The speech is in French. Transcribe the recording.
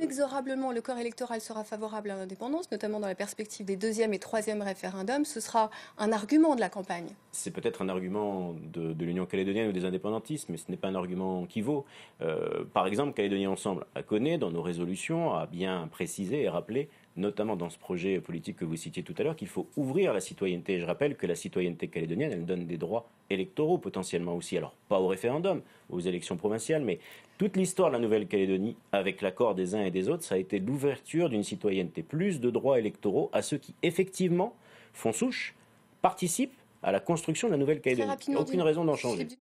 Inexorablement, le corps électoral sera favorable à l'indépendance, notamment dans la perspective des deuxième et troisième référendums. Ce sera un argument de la campagne. C'est peut-être un argument de, l'Union calédonienne ou des indépendantistes, mais ce n'est pas un argument qui vaut. Euh, par exemple, Calédonie Ensemble a connu dans nos résolutions, a bien précisé et rappelé notamment dans ce projet politique que vous citiez tout à l'heure, qu'il faut ouvrir la citoyenneté. Je rappelle que la citoyenneté calédonienne, elle donne des droits électoraux potentiellement aussi. Alors, pas au référendum, aux élections provinciales, mais toute l'histoire de la Nouvelle-Calédonie, avec l'accord des uns et des autres, ça a été l'ouverture d'une citoyenneté, plus de droits électoraux à ceux qui, effectivement, font souche, participent à la construction de la Nouvelle-Calédonie. Aucune raison d'en changer.